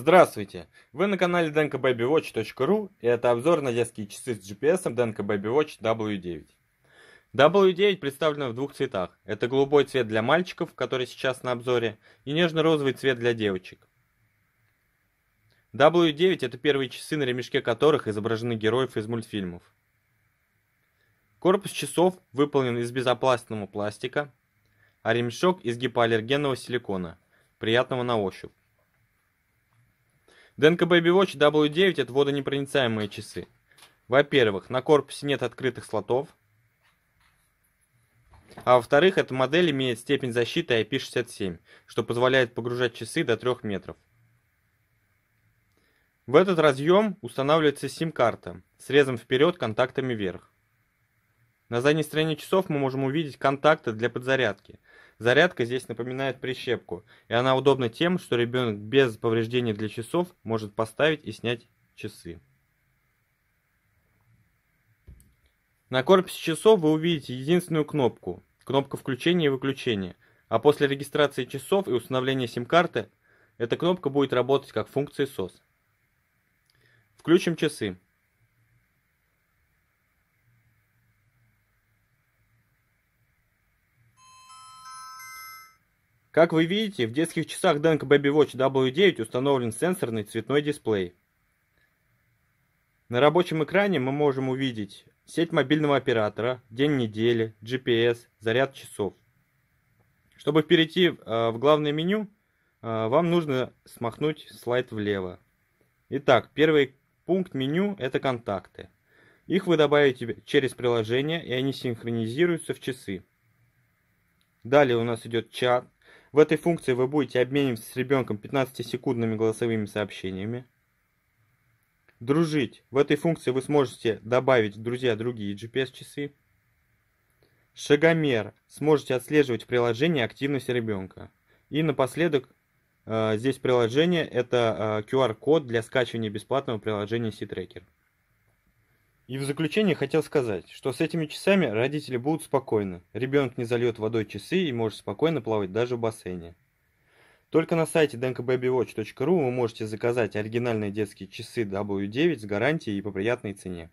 Здравствуйте! Вы на канале denkababywatch.ru и это обзор на детские часы с GPS Denko Baby Watch W9. W9 представлена в двух цветах. Это голубой цвет для мальчиков, который сейчас на обзоре, и нежно-розовый цвет для девочек. W9 это первые часы, на ремешке которых изображены героев из мультфильмов. Корпус часов выполнен из безопасного пластика, а ремешок из гипоаллергенного силикона, приятного на ощупь. ДНК Baby Watch W9 это водонепроницаемые часы. Во-первых, на корпусе нет открытых слотов. А во-вторых, эта модель имеет степень защиты IP67, что позволяет погружать часы до 3 метров. В этот разъем устанавливается сим-карта срезом вперед, контактами вверх. На задней стороне часов мы можем увидеть контакты для подзарядки – Зарядка здесь напоминает прищепку, и она удобна тем, что ребенок без повреждений для часов может поставить и снять часы. На корпусе часов вы увидите единственную кнопку, кнопка включения и выключения, а после регистрации часов и установления сим-карты эта кнопка будет работать как функция SOS. Включим часы. Как вы видите, в детских часах Denko Baby Watch W9 установлен сенсорный цветной дисплей. На рабочем экране мы можем увидеть сеть мобильного оператора, день недели, GPS, заряд часов. Чтобы перейти э, в главное меню, э, вам нужно смахнуть слайд влево. Итак, первый пункт меню – это контакты. Их вы добавите через приложение, и они синхронизируются в часы. Далее у нас идет чат, в этой функции вы будете обмениваться с ребенком 15-секундными голосовыми сообщениями. Дружить. В этой функции вы сможете добавить в друзья другие GPS-часы. Шагомер. Сможете отслеживать в приложении активность ребенка. И напоследок, э, здесь приложение, это QR-код э, для скачивания бесплатного приложения c и в заключение хотел сказать, что с этими часами родители будут спокойны. Ребенок не зальет водой часы и может спокойно плавать даже в бассейне. Только на сайте denkbabywatch.ru вы можете заказать оригинальные детские часы W9 с гарантией и по приятной цене.